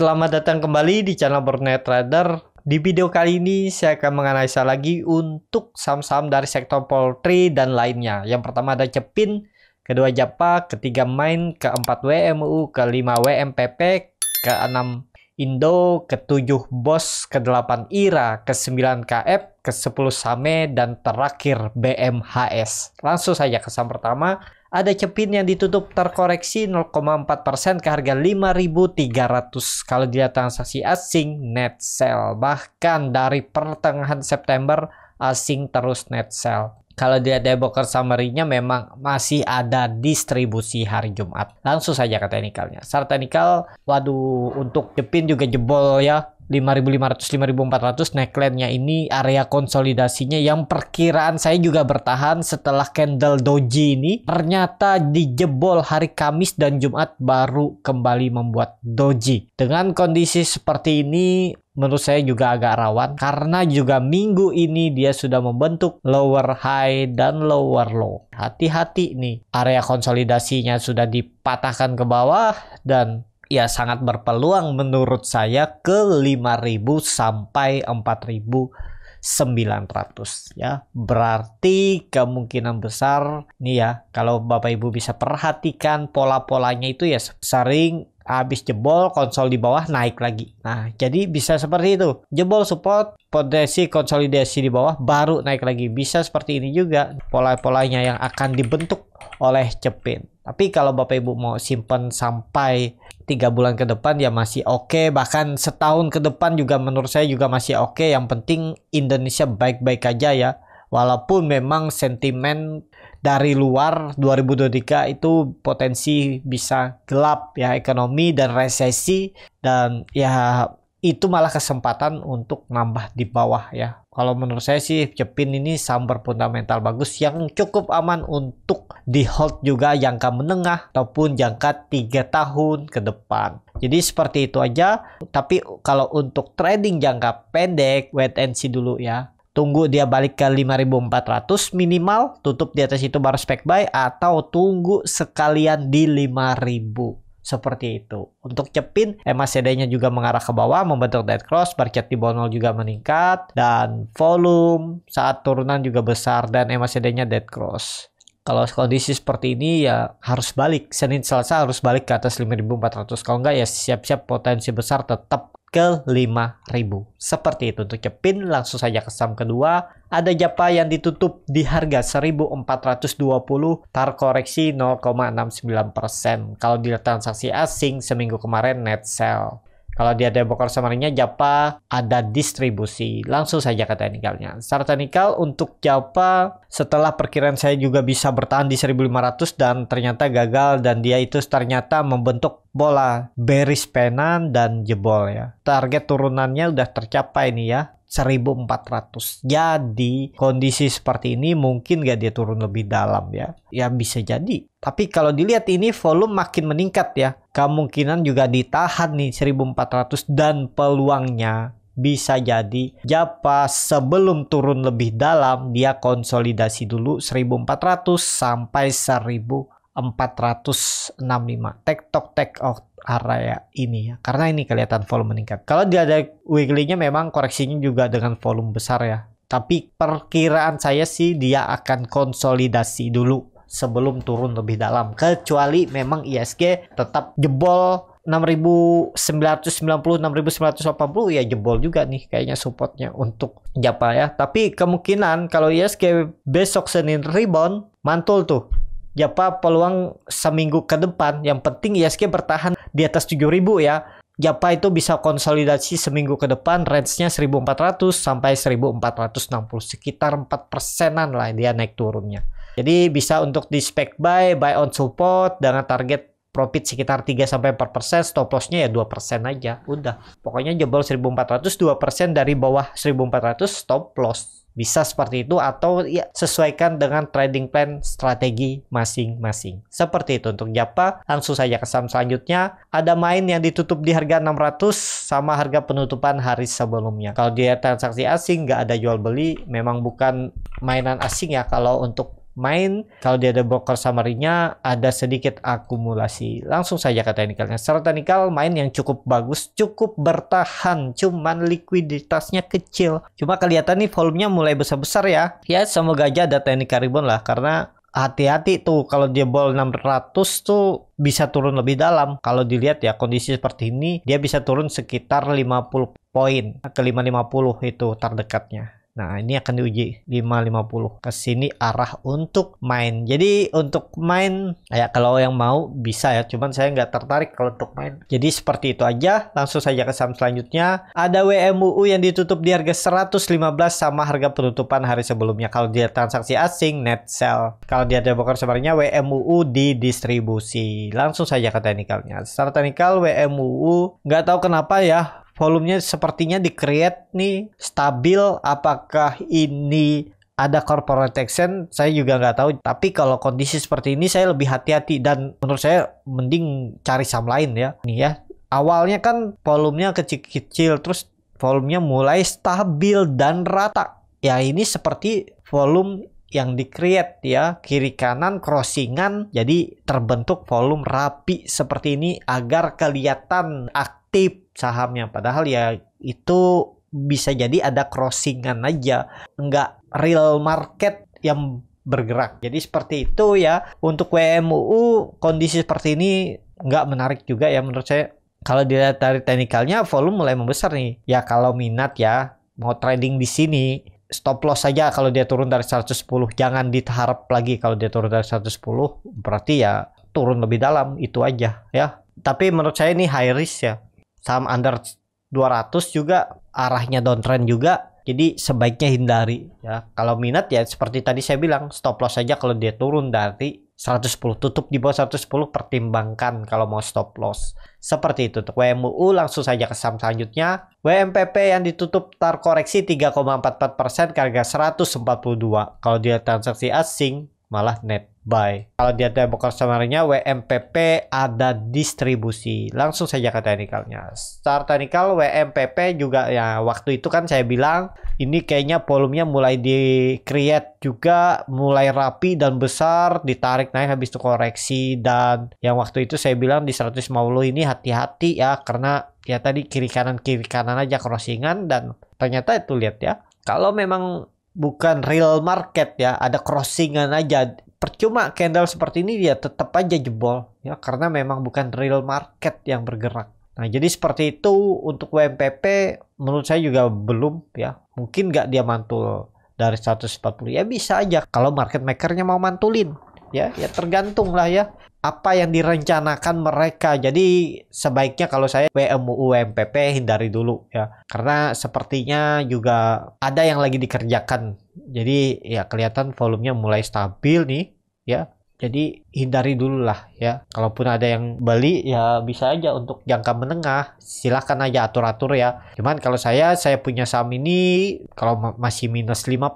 Selamat datang kembali di channel Borneo Trader. Di video kali ini saya akan menganalisa lagi untuk saham-saham dari sektor poultry dan lainnya. Yang pertama ada Cepin, kedua Japa, ketiga Main, keempat WMU, kelima WMPP, keenam Indo, ketujuh Bos, kedelapan Ira, kesembilan KF, kesepuluh Same, dan terakhir BMHS. Langsung saja ke saham pertama ada cepin yang ditutup terkoreksi 0,4% ke harga 5.300 kalau dilihat transaksi asing net sell bahkan dari pertengahan September asing terus net sell kalau dilihat dari broker summary-nya memang masih ada distribusi hari Jumat. Langsung saja ke teknikalnya. Secara teknikal, waduh untuk Jepin juga jebol ya. 5500 5400 neckline-nya ini area konsolidasinya yang perkiraan saya juga bertahan setelah candle doji ini ternyata dijebol hari Kamis dan Jumat baru kembali membuat doji. Dengan kondisi seperti ini menurut saya juga agak rawan karena juga minggu ini dia sudah membentuk lower high dan lower low. Hati-hati nih, area konsolidasinya sudah dipatahkan ke bawah dan ya sangat berpeluang menurut saya ke 5000 sampai 4000 900 ya. Berarti kemungkinan besar nih ya kalau Bapak Ibu bisa perhatikan pola-polanya itu ya sering habis jebol konsol di bawah naik lagi. Nah, jadi bisa seperti itu. Jebol support, potensi konsolidasi di bawah baru naik lagi. Bisa seperti ini juga pola-polanya yang akan dibentuk oleh cepin. Tapi kalau Bapak Ibu mau simpen sampai tiga bulan ke depan ya masih oke okay. bahkan setahun ke depan juga menurut saya juga masih oke okay. yang penting Indonesia baik-baik aja ya walaupun memang sentimen dari luar 2023 itu potensi bisa gelap ya ekonomi dan resesi dan ya itu malah kesempatan untuk nambah di bawah ya. Kalau menurut saya sih Jepin ini sambar fundamental bagus yang cukup aman untuk di hold juga jangka menengah ataupun jangka 3 tahun ke depan. Jadi seperti itu aja. Tapi kalau untuk trading jangka pendek wait and see dulu ya tunggu dia balik ke 5400 minimal tutup di atas itu baru spek buy atau tunggu sekalian di 5000 seperti itu. Untuk cepin, MACD-nya juga mengarah ke bawah membentuk dead cross, barcet di bawah juga meningkat dan volume saat turunan juga besar dan MACD-nya dead cross. Kalau kondisi seperti ini ya harus balik. Senin Selasa harus balik ke atas 5400. Kalau enggak ya siap-siap potensi besar tetap ke 5000 seperti itu untuk cepin langsung saja ke saham kedua ada Japa yang ditutup di harga 1420 tar koreksi 0,69% kalau dilihat transaksi asing seminggu kemarin net sell kalau dia ada Bokor samarinya, Japa ada distribusi. Langsung saja ke teknikalnya. Secara teknikal untuk japa setelah perkiraan saya juga bisa bertahan di 1500 dan ternyata gagal dan dia itu ternyata membentuk bola beris penan dan jebol ya. Target turunannya udah tercapai nih ya. 1400. Jadi kondisi seperti ini mungkin gak dia turun lebih dalam ya. Ya bisa jadi. Tapi kalau dilihat ini volume makin meningkat ya. Kemungkinan juga ditahan nih 1400 dan peluangnya bisa jadi Japa sebelum turun lebih dalam dia konsolidasi dulu 1400 sampai 1.000. 465 tektok take out area ini ya karena ini kelihatan volume meningkat kalau dia ada weekly-nya memang koreksinya juga dengan volume besar ya tapi perkiraan saya sih dia akan konsolidasi dulu sebelum turun lebih dalam kecuali memang ISG tetap jebol 6990 6980 ya jebol juga nih kayaknya supportnya untuk Japa ya tapi kemungkinan kalau ISG besok Senin rebound mantul tuh ya apa peluang seminggu ke depan yang penting ISG bertahan di atas 7000 ya Japa ya, itu bisa konsolidasi seminggu ke depan range-nya 1400 sampai 1460 sekitar 4 persenan lah dia naik turunnya. Jadi bisa untuk di spec buy, buy on support dengan target profit sekitar 3 sampai 4 persen, stop loss-nya ya 2 persen aja. Udah. Pokoknya jebol 1400 2 persen dari bawah 1400 stop loss bisa seperti itu atau ya, sesuaikan dengan trading plan strategi masing-masing. Seperti itu untuk Japa. Langsung saja ke saham selanjutnya. Ada main yang ditutup di harga 600 sama harga penutupan hari sebelumnya. Kalau dia transaksi asing nggak ada jual beli, memang bukan mainan asing ya kalau untuk main kalau dia ada broker samarinya ada sedikit akumulasi langsung saja ke teknikalnya serta teknikal main yang cukup bagus cukup bertahan cuman likuiditasnya kecil cuma kelihatan nih volumenya mulai besar-besar ya ya semoga aja ada teknik ribbon lah karena hati-hati tuh kalau dia bol 600 tuh bisa turun lebih dalam kalau dilihat ya kondisi seperti ini dia bisa turun sekitar 50 poin ke 550 itu terdekatnya Nah, ini akan diuji 550. Ke sini arah untuk main. Jadi untuk main ya kalau yang mau bisa ya, cuman saya nggak tertarik kalau untuk main. Jadi seperti itu aja. Langsung saja ke saham selanjutnya. Ada WMUU yang ditutup di harga 115 sama harga penutupan hari sebelumnya. Kalau dia transaksi asing net sell. Kalau dia ada broker sebenarnya WMUU di distribusi. Langsung saja ke teknikalnya. Secara teknikal WMUU nggak tahu kenapa ya volumenya sepertinya di create nih stabil apakah ini ada corporate action saya juga nggak tahu tapi kalau kondisi seperti ini saya lebih hati-hati dan menurut saya mending cari saham lain ya nih ya awalnya kan volumenya kecil-kecil terus volumenya mulai stabil dan rata ya ini seperti volume yang di create ya kiri kanan crossingan jadi terbentuk volume rapi seperti ini agar kelihatan aktif tip sahamnya padahal ya itu bisa jadi ada crossingan aja nggak real market yang bergerak jadi seperti itu ya untuk WMUU kondisi seperti ini nggak menarik juga ya menurut saya kalau dilihat dari teknikalnya volume mulai membesar nih ya kalau minat ya mau trading di sini stop loss saja kalau dia turun dari 110 jangan diharap lagi kalau dia turun dari 110 berarti ya turun lebih dalam itu aja ya tapi menurut saya ini high risk ya saham under 200 juga arahnya downtrend juga jadi sebaiknya hindari ya kalau minat ya seperti tadi saya bilang stop loss saja kalau dia turun dari 110 tutup di bawah 110 pertimbangkan kalau mau stop loss seperti itu untuk WMUU langsung saja ke saham selanjutnya WMPP yang ditutup terkoreksi 3,44% harga 142 kalau dia transaksi asing malah net buy. Kalau dia ada customer-nya WMPP ada distribusi. Langsung saja ke teknikalnya. Start teknikal WMPP juga ya waktu itu kan saya bilang ini kayaknya volumenya mulai di create juga mulai rapi dan besar ditarik naik habis itu koreksi dan yang waktu itu saya bilang di 150 ini hati-hati ya karena ya tadi kiri kanan kiri kanan aja crossingan dan ternyata itu lihat ya kalau memang bukan real market ya, ada crossingan aja. Percuma candle seperti ini dia tetap aja jebol ya karena memang bukan real market yang bergerak. Nah, jadi seperti itu untuk WMPP menurut saya juga belum ya. Mungkin nggak dia mantul dari 140 ya bisa aja kalau market makernya mau mantulin ya ya tergantung lah ya apa yang direncanakan mereka. Jadi sebaiknya kalau saya WMU MPP hindari dulu ya. Karena sepertinya juga ada yang lagi dikerjakan. Jadi ya kelihatan volumenya mulai stabil nih ya. Jadi hindari dulu lah ya. Kalaupun ada yang beli ya bisa aja untuk jangka menengah. Silahkan aja atur-atur ya. Cuman kalau saya, saya punya saham ini kalau masih minus 5%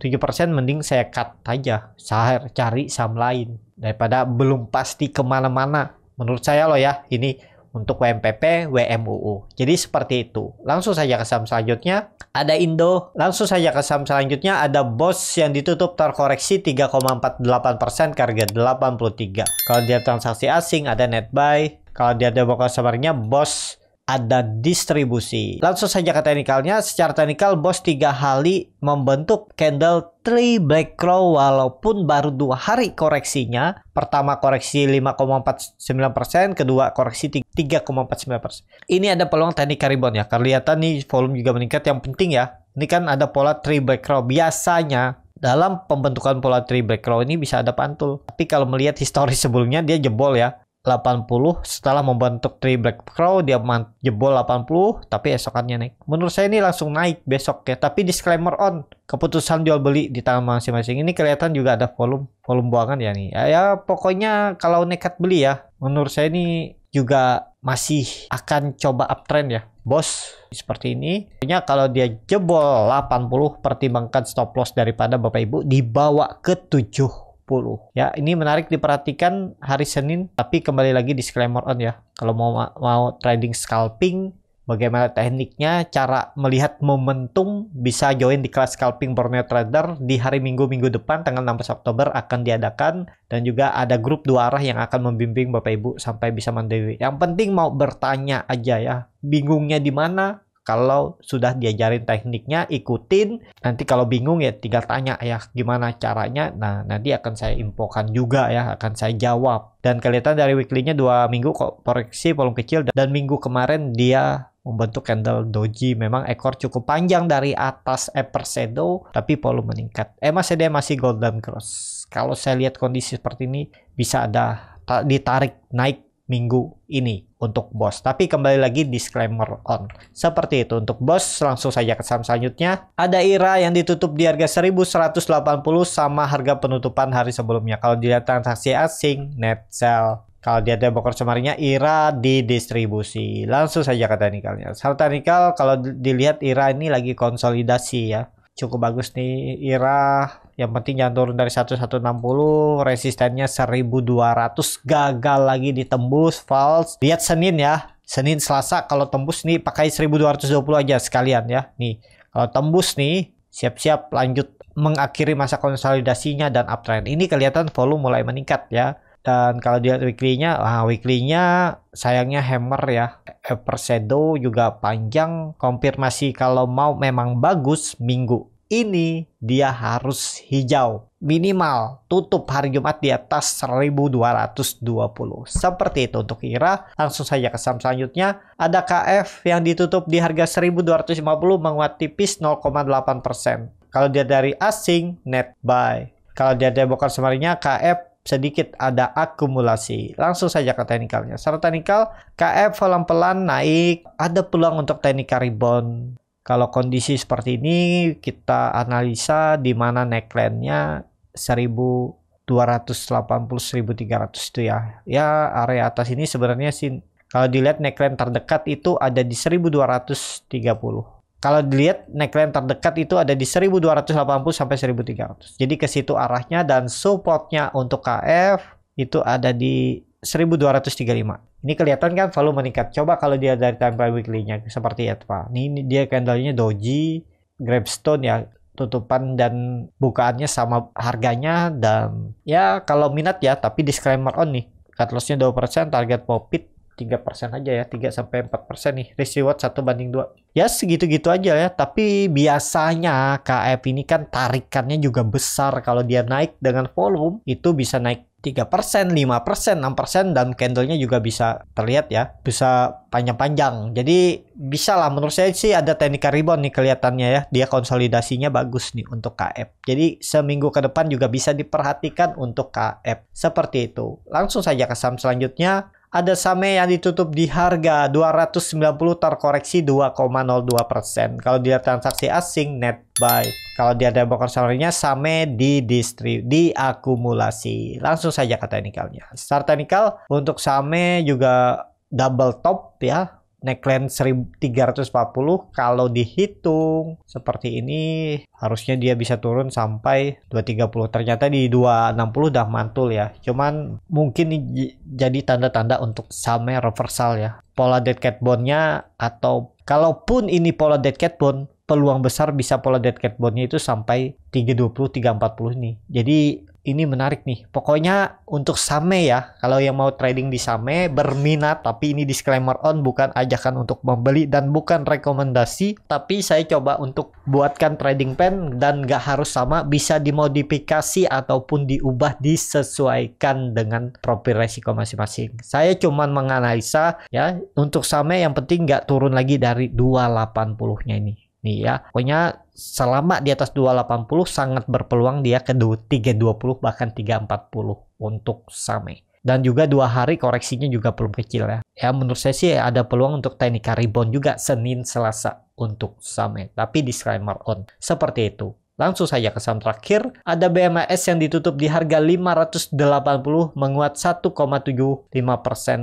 7% mending saya cut aja. Saya cari saham lain. Daripada belum pasti kemana-mana. Menurut saya loh ya, ini untuk WMPP, WMUU. Jadi seperti itu. Langsung saja ke saham selanjutnya. Ada Indo. Langsung saja ke saham selanjutnya. Ada BOS yang ditutup terkoreksi 3,48% persen harga 83. Kalau dia transaksi asing, ada net buy. Kalau dia ada buka sebenarnya BOS ada distribusi. Langsung saja ke teknikalnya, secara teknikal BOS tiga kali membentuk candle Tree Black Crow walaupun baru dua hari koreksinya. Pertama koreksi 5,49%, kedua koreksi 3,49%. Ini ada peluang teknik rebound ya. Kelihatan nih volume juga meningkat yang penting ya. Ini kan ada pola Tree Black Crow. Biasanya dalam pembentukan pola tree black crow ini bisa ada pantul. Tapi kalau melihat histori sebelumnya dia jebol ya. 80 setelah membentuk tri black crow dia jebol 80 tapi esokannya naik menurut saya ini langsung naik besok ya tapi disclaimer on keputusan jual beli di tangan masing-masing ini kelihatan juga ada volume volume buangan ya nih ya, ya pokoknya kalau nekat beli ya menurut saya ini juga masih akan coba uptrend ya bos seperti ini punya kalau dia jebol 80 pertimbangkan stop loss daripada bapak ibu dibawa ke 70 10, Ya, ini menarik diperhatikan hari Senin, tapi kembali lagi disclaimer on ya. Kalau mau mau trading scalping, bagaimana tekniknya, cara melihat momentum bisa join di kelas scalping Borneo Trader di hari Minggu minggu depan tanggal 16 Oktober akan diadakan dan juga ada grup dua arah yang akan membimbing Bapak Ibu sampai bisa mandiri. Yang penting mau bertanya aja ya, bingungnya di mana, kalau sudah diajarin tekniknya ikutin nanti kalau bingung ya tinggal tanya ya gimana caranya nah nanti akan saya infokan juga ya akan saya jawab dan kelihatan dari weeklynya dua minggu kok koreksi volume kecil dan minggu kemarin dia membentuk candle doji memang ekor cukup panjang dari atas upper shadow tapi volume meningkat eh, MACD masih golden cross kalau saya lihat kondisi seperti ini bisa ada ditarik naik minggu ini untuk bos. Tapi kembali lagi disclaimer on. Seperti itu untuk bos langsung saja ke saham selanjutnya. Ada IRA yang ditutup di harga 1180 sama harga penutupan hari sebelumnya. Kalau dilihat transaksi asing net sell. Kalau dia ada bokor semarinya, IRA didistribusi. Langsung saja ke teknikalnya. Saham teknikal kalau dilihat IRA ini lagi konsolidasi ya. Cukup bagus nih IRA yang penting jangan turun dari 1160, resistennya 1200, gagal lagi ditembus, false. Lihat Senin ya, Senin Selasa kalau tembus nih pakai 1220 aja sekalian ya. Nih, kalau tembus nih siap-siap lanjut mengakhiri masa konsolidasinya dan uptrend. Ini kelihatan volume mulai meningkat ya. Dan kalau dilihat weekly-nya, nah weekly-nya sayangnya hammer ya. Upper juga panjang. Konfirmasi kalau mau memang bagus minggu ini dia harus hijau. Minimal tutup hari Jumat di atas 1220. Seperti itu untuk IRA. Langsung saja ke saham selanjutnya. Ada KF yang ditutup di harga 1250 menguat tipis 0,8%. Kalau dia dari asing, net buy. Kalau dia dari bokar semarinya, KF sedikit ada akumulasi. Langsung saja ke teknikalnya. Secara teknikal, KF pelan-pelan naik. Ada peluang untuk teknikal rebound kalau kondisi seperti ini kita analisa di mana neckline-nya 1280 1300 itu ya. Ya area atas ini sebenarnya sih kalau dilihat neckline terdekat itu ada di 1230. Kalau dilihat neckline terdekat itu ada di 1280 sampai 1300. Jadi ke situ arahnya dan supportnya untuk KF itu ada di 1235. Ini kelihatan kan volume meningkat. Coba kalau dia dari time frame weekly-nya seperti apa. Ini dia candle-nya doji, gravestone ya tutupan dan bukaannya sama harganya dan ya kalau minat ya tapi disclaimer on nih cut loss-nya 2% target profit 3% aja ya 3 4% nih risk reward 1 banding 2 ya segitu-gitu aja ya tapi biasanya KF ini kan tarikannya juga besar kalau dia naik dengan volume itu bisa naik 3%, 5%, 6% dan candlenya juga bisa terlihat ya, bisa panjang-panjang. Jadi bisa lah menurut saya sih ada teknik rebound nih kelihatannya ya. Dia konsolidasinya bagus nih untuk KF. Jadi seminggu ke depan juga bisa diperhatikan untuk KF. Seperti itu. Langsung saja ke saham selanjutnya ada Same yang ditutup di harga 290 terkoreksi 2,02%. Kalau dilihat transaksi asing net buy. Kalau dia ada broker salarinya Same di distri diakumulasi. Langsung saja ke teknikalnya. Start teknikal untuk Same juga double top ya neckline 1340 kalau dihitung seperti ini harusnya dia bisa turun sampai 230 ternyata di 260 udah mantul ya cuman mungkin jadi tanda-tanda untuk same reversal ya pola dead cat nya atau kalaupun ini pola dead cat bond peluang besar bisa pola dead cat nya itu sampai 320 340 ini jadi ini menarik nih. Pokoknya untuk Same ya, kalau yang mau trading di Same berminat tapi ini disclaimer on bukan ajakan untuk membeli dan bukan rekomendasi, tapi saya coba untuk buatkan trading plan dan nggak harus sama, bisa dimodifikasi ataupun diubah disesuaikan dengan profil resiko masing-masing. Saya cuman menganalisa ya untuk Same yang penting nggak turun lagi dari 280-nya ini nih ya. Pokoknya selama di atas 280 sangat berpeluang dia ke 320 bahkan 340 untuk Same. Dan juga dua hari koreksinya juga belum kecil ya. Ya menurut saya sih ada peluang untuk teknik rebound juga Senin Selasa untuk Same. Tapi disclaimer on. Seperti itu. Langsung saja ke saham terakhir, ada BMAS yang ditutup di harga 580 menguat 1,75%.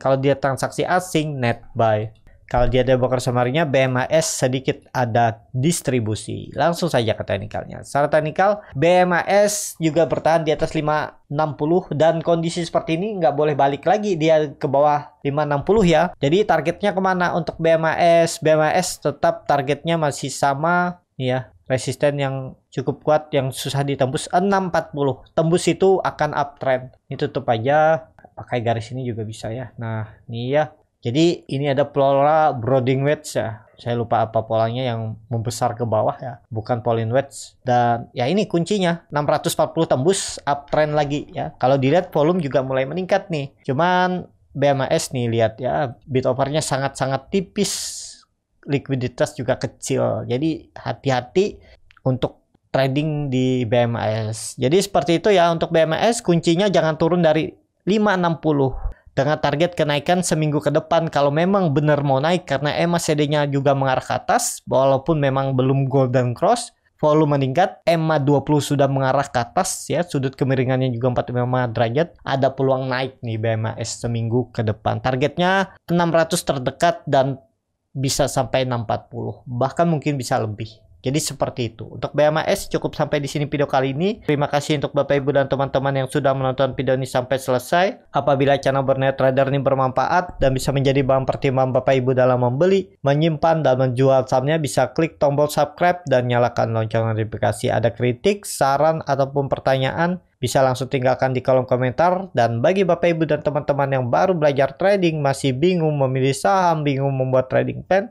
Kalau dia transaksi asing net buy. Kalau dia ada broker summary-nya, BMAS sedikit ada distribusi. Langsung saja ke teknikalnya. Secara teknikal, BMAS juga bertahan di atas 560 dan kondisi seperti ini nggak boleh balik lagi dia ke bawah 560 ya. Jadi targetnya kemana untuk BMAS? BMAS tetap targetnya masih sama ya resisten yang cukup kuat yang susah ditembus 640 tembus itu akan uptrend ini tutup aja pakai garis ini juga bisa ya nah ini ya jadi ini ada pola Broding wedge ya. Saya lupa apa polanya yang membesar ke bawah ya, bukan polin wedge. Dan ya ini kuncinya 640 tembus uptrend lagi ya. Kalau dilihat volume juga mulai meningkat nih. Cuman BMS nih lihat ya, bit overnya sangat-sangat tipis. Likuiditas juga kecil. Jadi hati-hati untuk trading di BMS. Jadi seperti itu ya untuk BMS kuncinya jangan turun dari 560 dengan target kenaikan seminggu ke depan kalau memang benar mau naik karena MACD-nya juga mengarah ke atas walaupun memang belum golden cross volume meningkat EMA 20 sudah mengarah ke atas ya sudut kemiringannya juga 45 derajat ada peluang naik nih BMAS seminggu ke depan targetnya 600 terdekat dan bisa sampai 640 bahkan mungkin bisa lebih jadi seperti itu. Untuk BMAS cukup sampai di sini video kali ini. Terima kasih untuk Bapak Ibu dan teman-teman yang sudah menonton video ini sampai selesai. Apabila channel Bernet Trader ini bermanfaat dan bisa menjadi bahan pertimbangan Bapak Ibu dalam membeli, menyimpan, dan menjual sahamnya bisa klik tombol subscribe dan nyalakan lonceng notifikasi. Ada kritik, saran, ataupun pertanyaan bisa langsung tinggalkan di kolom komentar dan bagi Bapak Ibu dan teman-teman yang baru belajar trading masih bingung memilih saham, bingung membuat trading plan,